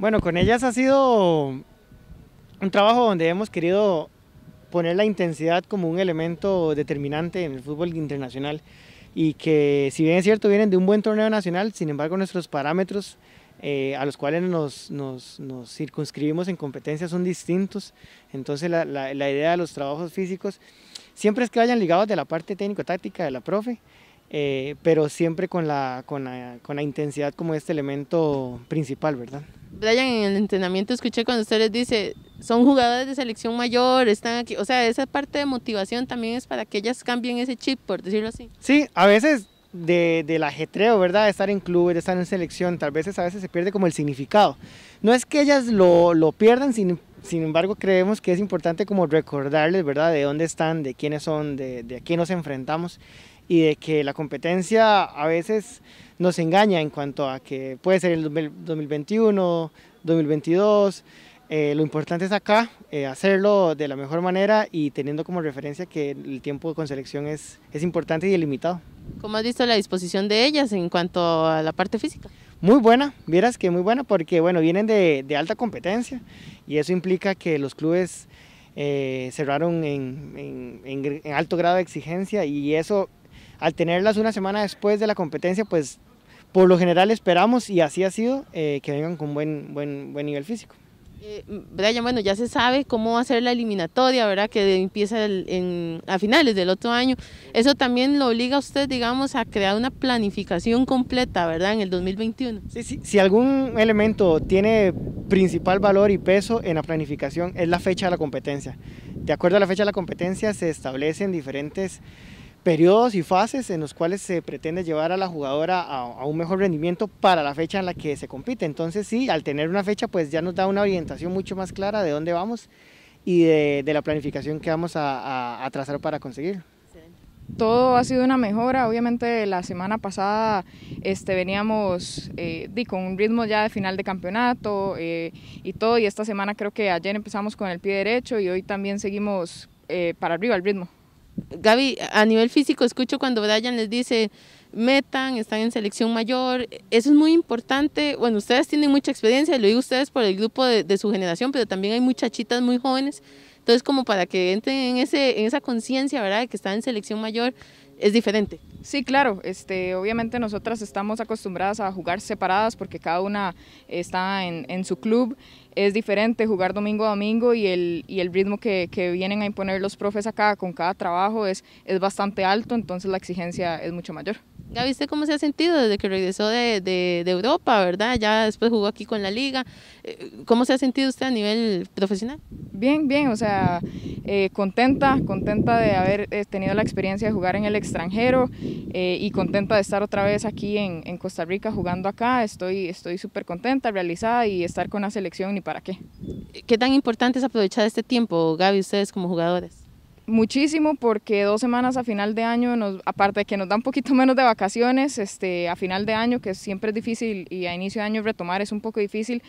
Bueno, con ellas ha sido un trabajo donde hemos querido poner la intensidad como un elemento determinante en el fútbol internacional y que si bien es cierto vienen de un buen torneo nacional, sin embargo nuestros parámetros eh, a los cuales nos, circunscribimos en competencias son distintos, entonces la, la idea de los trabajos físicos siempre es que vayan ligados de la parte técnico-táctica de la profe eh, pero siempre con la, con la, con, la, intensidad como este elemento principal, ¿verdad? Brian, en el entrenamiento escuché cuando usted les dice, son jugadores de selección mayor, están aquí, o sea, esa parte de motivación también es para que ellas cambien ese chip, por decirlo así. Sí, a veces de, del ajetreo, ¿verdad? De estar en clubes, de estar en selección, tal vez a veces se pierde como el significado. No es que ellas lo, lo pierdan, sin, sin, embargo creemos que es importante como recordarles, ¿verdad? De dónde están, de quiénes son, de, de a quién nos enfrentamos y de que la competencia a veces nos engaña en cuanto a que puede ser el 2021, 2022. Eh, lo importante es acá eh, hacerlo de la mejor manera y teniendo como referencia que el tiempo con selección es, es importante y limitado. ¿Cómo has visto la disposición de ellas en cuanto a la parte física? Muy buena, vieras que muy buena porque bueno, vienen de, de alta competencia y eso implica que los clubes eh, cerraron en, en, en, alto grado de exigencia y eso al tenerlas una semana después de la competencia, pues por lo general esperamos, y así ha sido, eh, que vengan con buen, buen, buen nivel físico. Eh, Brian, bueno, ya se sabe cómo va a ser la eliminatoria, ¿verdad? Que empieza a finales del otro año. Eso también lo obliga a usted, digamos, a crear una planificación completa, ¿verdad? En el 2021. Sí, sí. Si algún elemento tiene principal valor y peso en la planificación es la fecha de la competencia. De acuerdo a la fecha de la competencia se establecen diferentes periodos y fases en los cuales se pretende llevar a la jugadora a, un mejor rendimiento para la fecha en la que se compite. Entonces sí, al tener una fecha pues ya nos da una orientación mucho más clara de dónde vamos y de, la planificación que vamos a, trazar para conseguirlo todo ha sido una mejora. Obviamente la semana pasada este, veníamos eh, con un ritmo ya de final de campeonato eh, y todo. Y esta semana creo que ayer empezamos con el pie derecho y hoy también seguimos eh, para arriba el ritmo. Gaby, a nivel físico escucho cuando Brian les dice, metan, están en selección mayor, eso es muy importante. Bueno, ustedes tienen mucha experiencia, lo digo ustedes por el grupo de, su generación, pero también hay muchachitas muy jóvenes. Entonces, como para que entren en, ese, en esa conciencia, ¿verdad?, de que están en selección mayor, es diferente. Sí, claro. Este, obviamente nosotras estamos acostumbradas a jugar separadas porque cada una está en, su club. Es diferente jugar domingo a domingo y el, y el ritmo que, que, vienen a imponer los profes acá con cada trabajo es, es bastante alto, entonces la exigencia es mucho mayor. Gaby, ¿usted cómo se ha sentido desde que regresó de, de, Europa, verdad? Ya después jugó aquí con la liga. Eh, ¿Cómo se ha sentido usted a nivel profesional? Bien, bien, o sea, eh, contenta, contenta de haber eh, tenido la experiencia de jugar en el extranjero y contenta de estar otra vez aquí en, en Costa Rica jugando acá. Estoy súper contenta, realizada y estar con la selección ¿Y para qué. ¿Qué tan importante es aprovechar este tiempo, Gaby, ustedes como jugadores? muchísimo porque dos semanas a final de año, nos, aparte de que nos da un poquito menos de vacaciones, este, a final de año, que siempre es difícil y a inicio de año retomar es un poco difícil,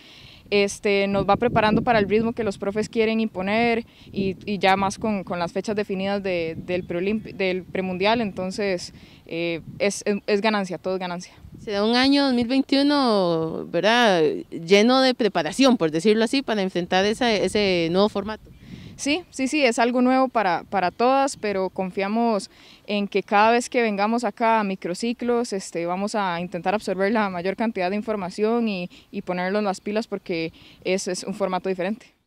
este, nos va preparando para el ritmo que los profes quieren imponer y, ya más con, las fechas definidas del, del premundial, entonces eh, es, ganancia, todo es ganancia. Será un año 2021, ¿verdad? Lleno de preparación, por decirlo así, para enfrentar ese nuevo formato. Sí, sí, sí, es algo nuevo para, todas, pero confiamos en que cada vez que vengamos acá a microciclos, este, vamos a intentar absorber la mayor cantidad de información y, ponerlo en las pilas porque es, es un formato diferente.